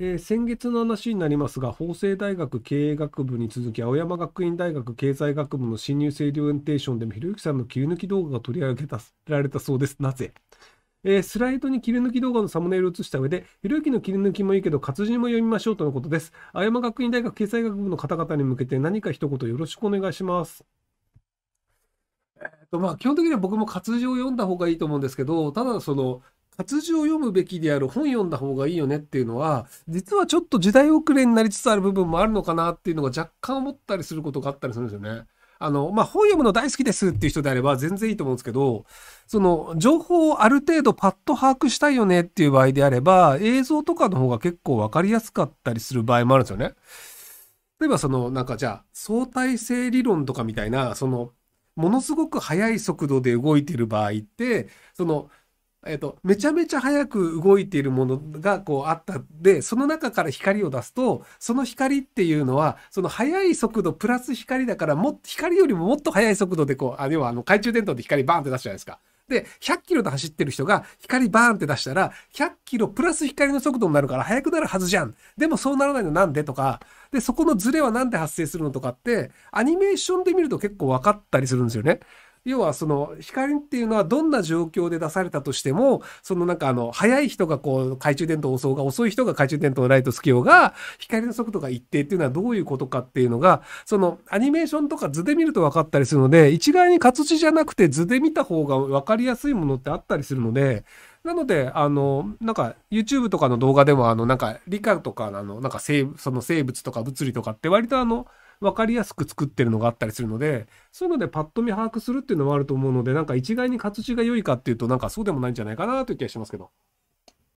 えー、先月の話になりますが、法政大学経営学部に続き、青山学院大学経済学部の新入生リオエンテーションでも、ひろゆきさんの切り抜き動画が取り上げられたそうです。なぜえー、スライドに切り抜き動画のサムネイルを映した上で、ひろゆきの切り抜きもいいけど、活字も読みましょうとのことです。青山学院大学経済学部の方々に向けて何か一言よろしくお願いします。えっと、まあ、基本的には僕も活字を読んだ方がいいと思うんですけど、ただその、活字を読むべきである本読んだ方がいいよねっていうのは、実はちょっと時代遅れになりつつある部分もあるのかなっていうのが若干思ったりすることがあったりするんですよね。あの、まあ、本読むの大好きですっていう人であれば全然いいと思うんですけど、その、情報をある程度パッと把握したいよねっていう場合であれば、映像とかの方が結構わかりやすかったりする場合もあるんですよね。例えばその、なんかじゃあ、相対性理論とかみたいな、その、ものすごく速い速度で動いてる場合って、その、えっと、めちゃめちゃ早く動いているものがこうあったで、その中から光を出すと、その光っていうのは、その速い速度プラス光だから、もっと、光よりももっと速い速度でこう、あ、要はあの懐中電灯で光バーンって出すじゃないですか。で、100キロで走ってる人が光バーンって出したら、100キロプラス光の速度になるから速くなるはずじゃん。でもそうならないのなんでとか、で、そこのズレは何で発生するのとかって、アニメーションで見ると結構分かったりするんですよね。要はその光っていうのはどんな状況で出されたとしても、そのなんかあの、速い人がこう、懐中電灯を襲うが、遅い人が懐中電灯のライトつけようが、光の速度が一定っていうのはどういうことかっていうのが、そのアニメーションとか図で見ると分かったりするので、一概に活字じゃなくて図で見た方が分かりやすいものってあったりするので、なので、あの、なんか、YouTube とかの動画でも、あの、なんか、理科とか、あの、なんか生、その生物とか物理とかって割とあの、分かりやすく作ってるのがあったりするので、そういうのでパッと見把握するっていうのもあると思うので、なんか一概に活字が良いかっていうと、なんかそうでもないんじゃないかなという気がしますけど。